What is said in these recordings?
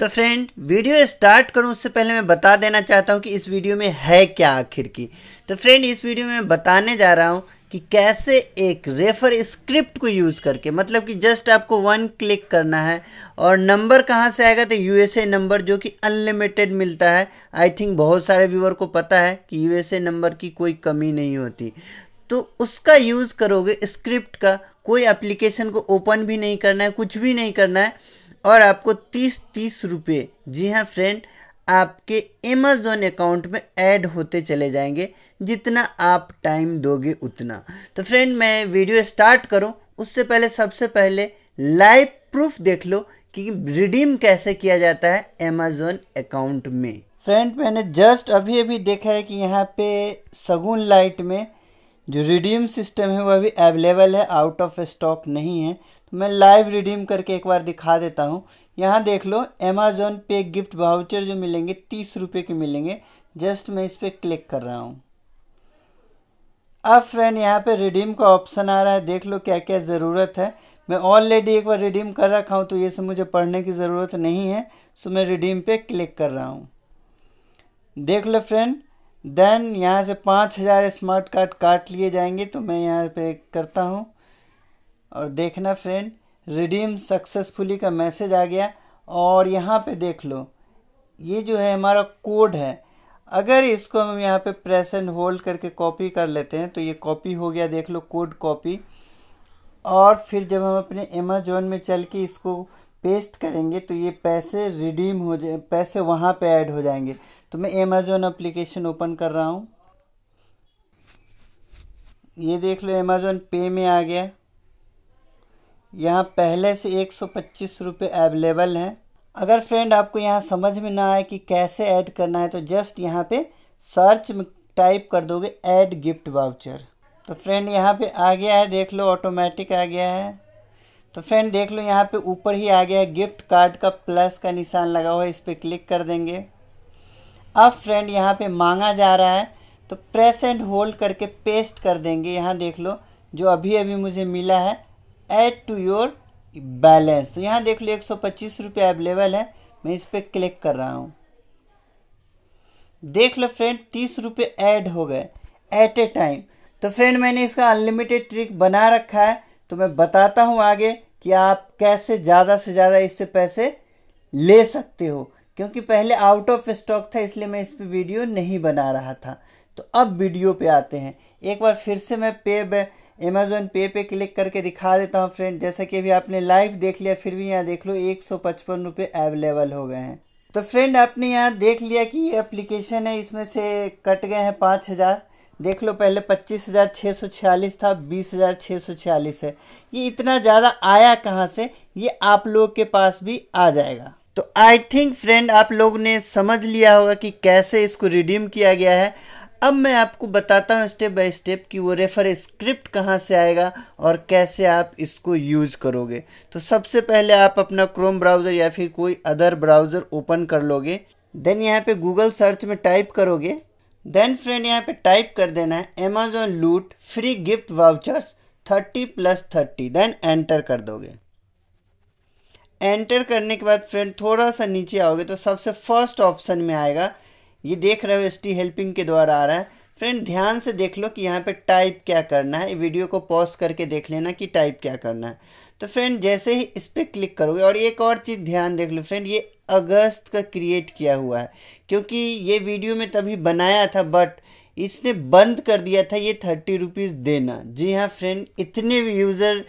तो friend video start करूँ उससे पहले मैं बता देना चाहता हूँ कि इस वीडियो में है क्या आखिर की तो फ्रेंड इस वीडियो में मैं बताने जा रहा हूँ कि कैसे एक रेफर स्क्रिप्ट को यूज़ करके मतलब कि जस्ट आपको वन क्लिक करना है और नंबर कहाँ से आएगा तो यूएसए नंबर जो कि अनलिमिटेड मिलता है आई थिंक बहुत सारे व्यूअर को पता है कि यूएसए नंबर की कोई कमी नहीं होती तो उसका यूज़ करोगे स्क्रिप्ट का कोई एप्लीकेशन को ओपन भी नहीं करना है कुछ भी नहीं करना है और आपको तीस तीस रुपये जी हाँ फ्रेंड आपके अमेज़ोन अकाउंट में ऐड होते चले जाएंगे जितना आप टाइम दोगे उतना तो फ्रेंड मैं वीडियो स्टार्ट करूं उससे पहले सबसे पहले लाइव प्रूफ देख लो कि रिडीम कैसे किया जाता है अमेज़ोन अकाउंट में फ्रेंड मैंने जस्ट अभी अभी देखा है कि यहाँ पे सगुन लाइट में जो रिडीम सिस्टम है वह अभी अवेलेबल है आउट ऑफ स्टॉक नहीं है तो मैं लाइव रिडीम करके एक बार दिखा देता हूँ यहाँ देख लो अमेजोन पे गिफ्ट वाउचर जो मिलेंगे तीस रुपये के मिलेंगे जस्ट मैं इस पर क्लिक कर रहा हूँ अब फ्रेंड यहाँ पे रिडीम का ऑप्शन आ रहा है देख लो क्या क्या ज़रूरत है मैं ऑलरेडी एक बार रिडीम कर रखा हूँ तो ये सब मुझे पढ़ने की ज़रूरत नहीं है सो मैं रिडीम पे क्लिक कर रहा हूँ देख लो फ्रेंड देन यहाँ से पाँच हज़ार स्मार्ट कार्ड काट लिए जाएंगे तो मैं यहाँ पे करता हूँ और देखना फ्रेंड रिडीम सक्सेसफुली का मैसेज आ गया और यहाँ पे देख लो ये जो है हमारा कोड है अगर इसको हम यहाँ पे प्रेस एंड होल्ड करके कॉपी कर लेते हैं तो ये कॉपी हो गया देख लो कोड कॉपी और फिर जब हम अपने अमेजोन में चल के इसको पेस्ट करेंगे तो ये पैसे रिडीम हो जाए पैसे वहाँ पे ऐड हो जाएंगे तो मैं अमेजोन एप्लीकेशन ओपन कर रहा हूँ ये देख लो अमेजोन पे में आ गया यहाँ पहले से एक सौ पच्चीस रुपये अवेलेबल हैं अगर फ्रेंड आपको यहाँ समझ में ना आए कि कैसे ऐड करना है तो जस्ट यहाँ पे सर्च में टाइप कर दोगे ऐड गिफ्ट वाउचर तो फ्रेंड यहाँ पे आ गया है देख लो ऑटोमेटिक आ गया है तो फ्रेंड देख लो यहाँ पे ऊपर ही आ गया है गिफ्ट कार्ड का प्लस का निशान लगा हुआ है इस पर क्लिक कर देंगे अब फ्रेंड यहाँ पे मांगा जा रहा है तो प्रेस एंड होल्ड करके पेस्ट कर देंगे यहाँ देख लो जो अभी अभी मुझे मिला है ऐड टू योर बैलेंस तो यहाँ देख लो एक सौ पच्चीस रुपये अवेलेबल है मैं इस पर क्लिक कर रहा हूँ देख लो फ्रेंड तीस रुपये ऐड हो गए एट ए टाइम तो फ्रेंड मैंने इसका अनलिमिटेड ट्रिक बना रखा है तो मैं बताता हूँ आगे कि आप कैसे ज़्यादा से ज़्यादा इससे पैसे ले सकते हो क्योंकि पहले आउट ऑफ स्टॉक था इसलिए मैं इस पर वीडियो नहीं बना रहा था तो अब वीडियो पे आते हैं एक बार फिर से मैं पे अमेज़ोन पे पे क्लिक करके दिखा देता हूँ फ्रेंड जैसा कि अभी आपने लाइव देख लिया फिर भी यहाँ देख लो एक सौ पचपन रुपये अवेलेबल हो गए हैं तो फ्रेंड आपने यहाँ देख लिया कि ये अप्लीकेशन है इसमें से कट गए हैं पाँच हज़ार देख लो पहले पच्चीस हज़ार छः सौ छियालीस था बीस हज़ार छः सौ छियालीस है ये इतना ज़्यादा आया कहाँ से ये आप लोग के पास भी आ जाएगा तो आई थिंक फ्रेंड आप लोग ने समझ लिया होगा कि कैसे इसको रिडीम किया गया है अब मैं आपको बताता हूँ स्टेप बाय स्टेप कि वो रेफर स्क्रिप्ट कहाँ से आएगा और कैसे आप इसको यूज करोगे तो सबसे पहले आप अपना क्रोम ब्राउज़र या फिर कोई अदर ब्राउज़र ओपन कर लोगे देन यहाँ पे गूगल सर्च में टाइप करोगे देन फ्रेंड यहाँ पे टाइप कर देना है Amazon loot free gift vouchers thirty plus thirty then enter कर दोगे एंटर करने के बाद फ्रेंड थोड़ा सा नीचे आओगे तो सबसे फर्स्ट ऑप्शन में आएगा ये देख रहे हो एस टी हेल्पिंग के द्वारा आ रहा है फ्रेंड ध्यान से देख लो कि यहाँ पे टाइप क्या करना है वीडियो को पॉज करके देख लेना कि टाइप क्या करना है तो फ्रेंड जैसे ही इस पर क्लिक करोगे और एक और चीज़ ध्यान देख लो फ्रेंड ये अगस्त का क्रिएट किया हुआ है क्योंकि ये वीडियो में तभी बनाया था बट इसने बंद कर दिया था ये थर्टी रुपीज़ देना जी हाँ फ्रेंड इतने यूज़र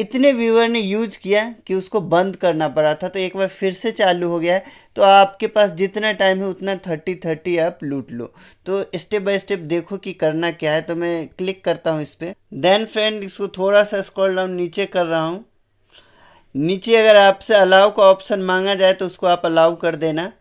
इतने व्यूअर ने यूज किया कि उसको बंद करना पड़ा था तो एक बार फिर से चालू हो गया है तो आपके पास जितना टाइम है उतना थर्टी थर्टी आप लूट लो तो स्टेप बाय स्टेप देखो कि करना क्या है तो मैं क्लिक करता हूँ इस पर देन फ्रेंड इसको थोड़ा सा स्क्रॉल डाउन नीचे कर रहा हूँ नीचे अगर आपसे अलाउ का ऑप्शन मांगा जाए तो उसको आप अलाउ कर देना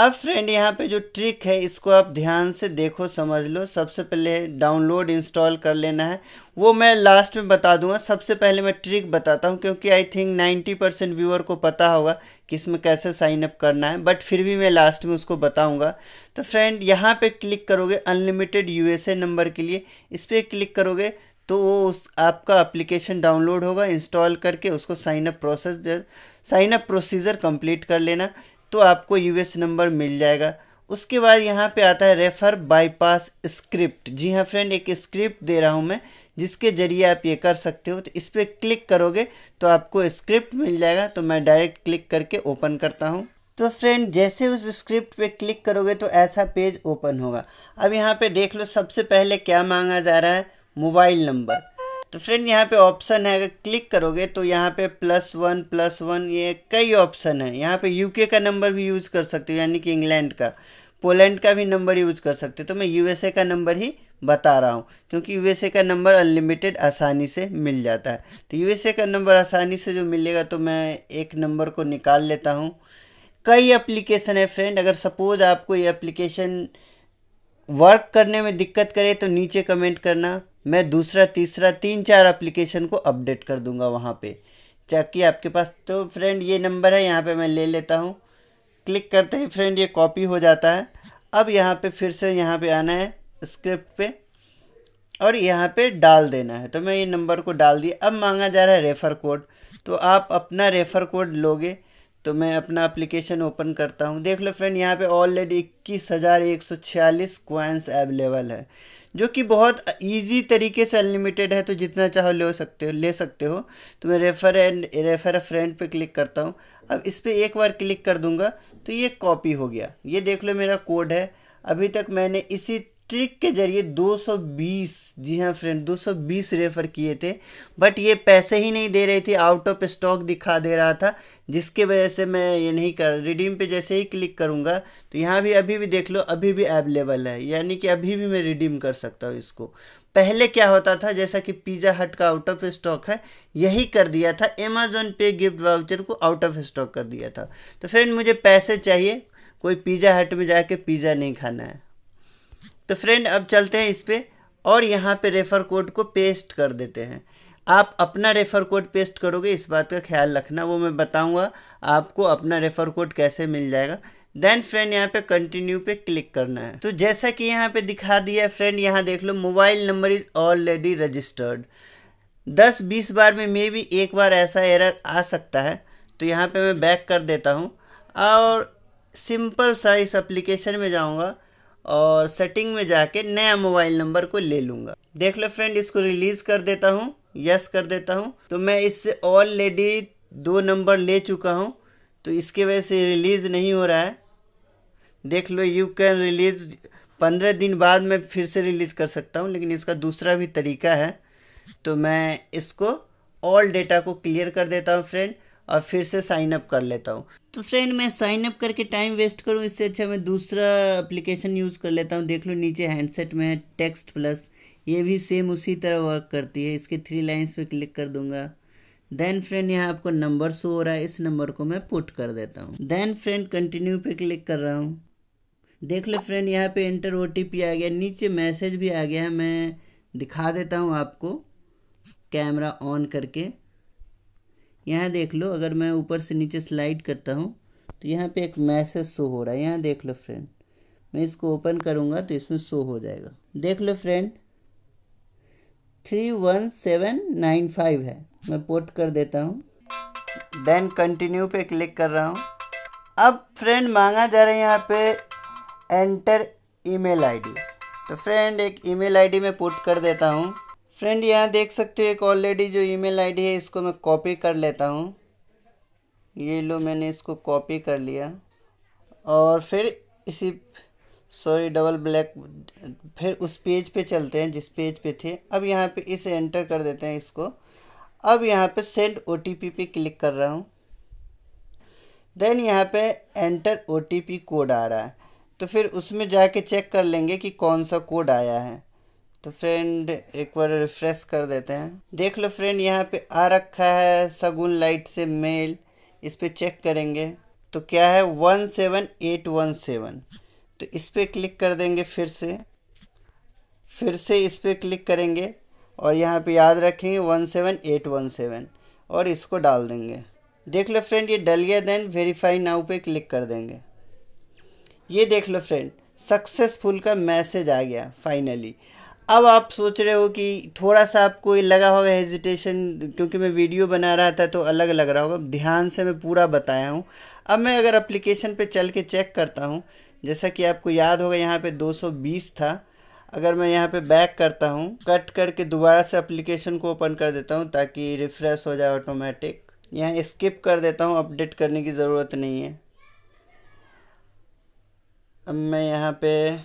अब फ्रेंड यहाँ पे जो ट्रिक है इसको आप ध्यान से देखो समझ लो सबसे पहले डाउनलोड इंस्टॉल कर लेना है वो मैं लास्ट में बता दूंगा सबसे पहले मैं ट्रिक बताता हूँ क्योंकि आई थिंक 90 परसेंट व्यूअर को पता होगा कि इसमें कैसे साइन अप करना है बट फिर भी मैं लास्ट में उसको बताऊँगा तो फ्रेंड यहाँ पे क्लिक करोगे अनलिमिटेड यू नंबर के लिए इस पर क्लिक करोगे तो वो उस आपका अप्लीकेशन डाउनलोड होगा इंस्टॉल करके उसको sign up process sign up procedure complete कर लेना तो आपको यूएस नंबर मिल जाएगा उसके बाद यहाँ पे आता है रेफर बाईपास स्क्रिप्ट जी हाँ फ्रेंड एक स्क्रिप्ट दे रहा हूँ मैं जिसके ज़रिए आप ये कर सकते हो तो इस पर क्लिक करोगे तो आपको स्क्रिप्ट मिल जाएगा तो मैं डायरेक्ट क्लिक करके ओपन करता हूँ तो फ्रेंड जैसे उस स्क्रिप्ट पे क्लिक करोगे तो ऐसा पेज ओपन होगा अब यहाँ पे देख लो सबसे पहले क्या मांगा जा रहा है मोबाइल नंबर तो फ्रेंड यहाँ पे ऑप्शन है अगर क्लिक करोगे तो यहाँ पे प्लस वन प्लस वन ये कई ऑप्शन है यहाँ पे यूके का नंबर भी यूज़ कर सकते हो यानी कि इंग्लैंड का पोलैंड का भी नंबर यूज़ कर सकते हो तो मैं यूएसए का नंबर ही बता रहा हूँ क्योंकि यूएसए का नंबर अनलिमिटेड आसानी से मिल जाता है तो यूएसए का नंबर आसानी से जो मिलेगा तो मैं एक नंबर को निकाल लेता हूँ कई एप्लीकेशन है फ्रेंड अगर सपोज़ आपको ये एप्लीकेशन वर्क करने में दिक्कत करे तो नीचे कमेंट करना मैं दूसरा तीसरा तीन चार एप्लीकेशन को अपडेट कर दूंगा वहाँ पे चाहिए आपके पास तो फ्रेंड ये नंबर है यहाँ पे मैं ले लेता हूँ क्लिक करते ही फ्रेंड ये कॉपी हो जाता है अब यहाँ पे फिर से यहाँ पे आना है स्क्रिप्ट पे और यहाँ पे डाल देना है तो मैं ये नंबर को डाल दिया अब मांगा जा रहा है रेफ़र कोड तो आप अपना रेफ़र कोड लोगे तो मैं अपना अप्लीकेशन ओपन करता हूँ देख लो फ्रेंड यहाँ पर ऑलरेडी इक्कीस हज़ार एक सौ छियालीस अवेलेबल है जो कि बहुत इजी तरीके से अनलिमिटेड है तो जितना चाहो ले सकते हो ले सकते हो तो मैं refer and refer a friend पे क्लिक करता हूँ अब इस पर एक बार क्लिक कर दूँगा तो ये कॉपी हो गया ये देख लो मेरा कोड है अभी तक मैंने इसी ट्रिक के जरिए 220 जी हाँ फ्रेंड 220 रेफ़र किए थे बट ये पैसे ही नहीं दे रही थी आउट ऑफ स्टॉक दिखा दे रहा था जिसके वजह से मैं ये नहीं कर रिडीम पे जैसे ही क्लिक करूँगा तो यहाँ भी अभी भी देख लो अभी भी अवेलेबल है यानी कि अभी भी मैं रिडीम कर सकता हूँ इसको पहले क्या होता था जैसा कि पिज़्ज़ा हट का आउट ऑफ स्टॉक है यही कर दिया था अमेजोन पे गिफ्ट वाउचर को आउट ऑफ स्टॉक कर दिया था तो फ्रेंड मुझे पैसे चाहिए कोई पिज़्ज़ा हट में जाके पिज़्ज़ा नहीं खाना है तो फ्रेंड अब चलते हैं इस पर और यहाँ पे रेफ़र कोड को पेस्ट कर देते हैं आप अपना रेफ़र कोड पेस्ट करोगे इस बात का ख्याल रखना वो मैं बताऊँगा आपको अपना रेफ़र कोड कैसे मिल जाएगा देन फ्रेंड यहाँ पे कंटिन्यू पे क्लिक करना है तो जैसा कि यहाँ पे दिखा दिया है फ्रेंड यहाँ देख लो mobile number is already registered दस बीस बार में मे भी एक बार ऐसा एरर आ सकता है तो यहाँ पे मैं बैक कर देता हूँ और सिंपल सा इस एप्लीकेशन में जाऊँगा और सेटिंग में जाके नया मोबाइल नंबर को ले लूँगा देख लो फ्रेंड इसको रिलीज़ कर देता हूँ यस कर देता हूँ तो मैं इससे ऑलरेडी दो नंबर ले चुका हूँ तो इसके वजह से रिलीज़ नहीं हो रहा है देख लो यू कैन रिलीज़ पंद्रह दिन बाद मैं फिर से रिलीज़ कर सकता हूँ लेकिन इसका दूसरा भी तरीका है तो मैं इसको ऑल डेटा को क्लियर कर देता हूँ फ्रेंड और फिर से साइन अप कर लेता हूँ तो फ्रेंड मैं साइन अप करके टाइम वेस्ट करूँ इससे अच्छा मैं दूसरा एप्लीकेशन यूज़ कर लेता हूँ देख लो नीचे हैंडसेट में है टेक्स्ट प्लस ये भी सेम उसी तरह वर्क करती है इसके थ्री लाइन्स पे क्लिक कर दूंगा देन फ्रेंड यहाँ आपको नंबर शो हो रहा है इस नंबर को मैं पुट कर देता हूँ देन फ्रेंड कंटिन्यू पे क्लिक कर रहा हूँ देख लो फ्रेंड यहाँ पे एंटर ओ आ गया नीचे मैसेज भी आ गया है मैं दिखा देता हूँ आपको कैमरा ऑन करके यहाँ देख लो अगर मैं ऊपर से नीचे स्लाइड करता हूँ तो यहाँ पे एक मैसेज शो हो रहा है यहाँ देख लो फ्रेंड मैं इसको ओपन करूँगा तो इसमें शो हो जाएगा देख लो friend three one seven nine five है मैं पोर्ट कर देता हूँ देन कंटिन्यू पे क्लिक कर रहा हूँ अब फ्रेंड मांगा जा रहा है यहाँ पे एंटर ईमेल आईडी तो फ्रेंड एक ईमेल आईडी में पुट कर देता हूँ फ्रेंड यहाँ देख सकते हो एक ऑलरेडी जो ईमेल आईडी है इसको मैं कॉपी कर लेता हूँ ये लो मैंने इसको कॉपी कर लिया और फिर इसी सॉरी डबल ब्लैक फिर उस पेज पे चलते हैं जिस पेज पे थे अब यहाँ पे इसे एंटर कर देते हैं इसको अब यहाँ पे सेंड ओ पे क्लिक कर रहा हूँ देन यहाँ पे एंटर ओ कोड आ रहा है तो फिर उसमें जाके चेक कर लेंगे कि कौन सा कोड आया है तो फ्रेंड एक बार रिफ्रेश कर देते हैं देख लो फ्रेंड यहाँ पे आ रखा है सगुन लाइट से मेल इस पर चेक करेंगे तो क्या है one seven eight one seven तो इस पर क्लिक कर देंगे फिर से फिर से इस पर क्लिक करेंगे और यहाँ पे याद रखेंगे one seven eight one seven और इसको डाल देंगे देख लो फ्रेंड ये डल गया देन वेरीफाई नाउ पे क्लिक कर देंगे ये देख लो फ्रेंड सक्सेसफुल का मैसेज आ गया फाइनली अब आप सोच रहे हो कि थोड़ा सा आपको ये लगा होगा हेजिटेशन क्योंकि मैं वीडियो बना रहा था तो अलग लग रहा होगा ध्यान से मैं पूरा बताया हूँ अब मैं अगर एप्लीकेशन पे चल के चेक करता हूँ जैसा कि आपको याद होगा यहाँ पे 220 था अगर मैं यहाँ पे बैक करता हूँ कट करके दोबारा से अप्लीकेशन को ओपन कर देता हूँ ताकि रिफ़्रेश हो जाए ऑटोमेटिक यहाँ स्किप कर देता हूँ अपडेट करने की ज़रूरत नहीं है अब मैं यहाँ पर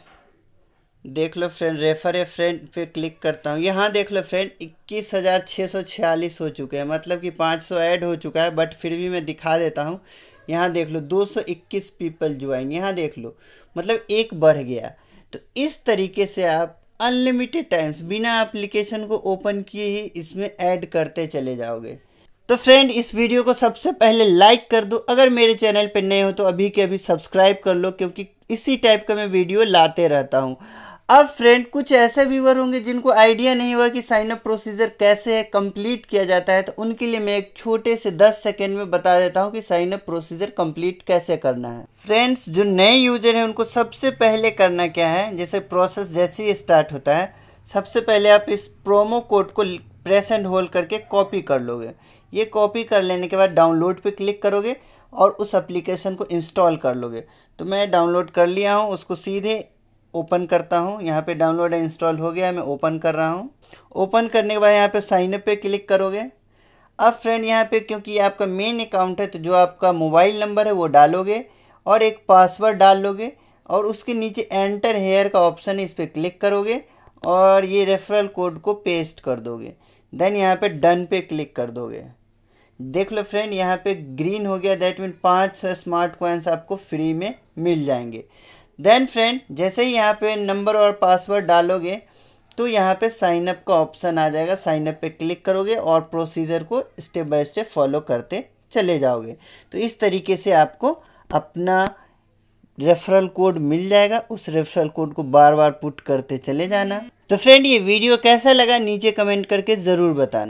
देख लो फ्रेंड रेफर ए फ्रेंड पे क्लिक करता हूँ यहाँ देख लो फ्रेंड इक्कीस हज़ार छः सौ छियालीस हो चुके हैं मतलब कि पाँच सौ ऐड हो चुका है बट फिर भी मैं दिखा देता हूँ यहाँ देख लो दो सौ इक्कीस पीपल ज्वाइन यहाँ देख लो मतलब एक बढ़ गया तो इस तरीके से आप अनलिमिटेड टाइम्स बिना एप्लीकेशन को ओपन किए ही इसमें ऐड करते चले जाओगे तो फ्रेंड इस वीडियो को सबसे पहले लाइक कर दो अगर मेरे चैनल पर नए हो तो अभी के अभी सब्सक्राइब कर लो क्योंकि इसी टाइप का मैं वीडियो लाते रहता हूँ अब फ्रेंड कुछ ऐसे व्यूवर होंगे जिनको आइडिया नहीं हुआ कि साइनअप प्रोसीजर कैसे है कंप्लीट किया जाता है तो उनके लिए मैं एक छोटे से 10 सेकेंड में बता देता हूँ कि साइनअप प्रोसीजर कंप्लीट कैसे करना है फ्रेंड्स जो नए यूजर हैं उनको सबसे पहले करना क्या है जैसे प्रोसेस जैसे ही स्टार्ट होता है सबसे पहले आप इस प्रोमो कोड को प्रेस एंड होल्ड करके कॉपी कर लोगे ये कॉपी कर लेने के बाद डाउनलोड पर क्लिक करोगे और उस एप्लीकेशन को इंस्टॉल कर लोगे तो मैं डाउनलोड कर लिया हूँ उसको सीधे ओपन करता हूँ यहाँ पे डाउनलोड एंड इंस्टॉल हो गया मैं ओपन कर रहा हूँ ओपन करने के बाद यहाँ पे साइन अप पे क्लिक करोगे अब फ्रेंड यहाँ पे क्योंकि आपका मेन अकाउंट है तो जो आपका मोबाइल नंबर है वो डालोगे और एक पासवर्ड डाल लोगे और उसके नीचे एंटर हेयर का ऑप्शन है इस पर क्लिक करोगे और ये रेफरल कोड को पेस्ट कर दोगे देन यहाँ पे डन पे क्लिक कर दोगे देख लो फ्रेंड यहाँ पे ग्रीन हो गया दैट मीन पाँच स्मार्ट कॉइन्स आपको फ्री में मिल जाएंगे देन फ्रेंड जैसे ही यहाँ पे नंबर और पासवर्ड डालोगे तो यहाँ पे साइन अप का ऑप्शन आ जाएगा साइन अप पे क्लिक करोगे और प्रोसीजर को स्टेप बाय स्टेप फॉलो करते चले जाओगे तो इस तरीके से आपको अपना रेफरल कोड मिल जाएगा उस रेफरल कोड को बार बार पुट करते चले जाना तो फ्रेंड ये वीडियो कैसा लगा नीचे कमेंट करके ज़रूर बताना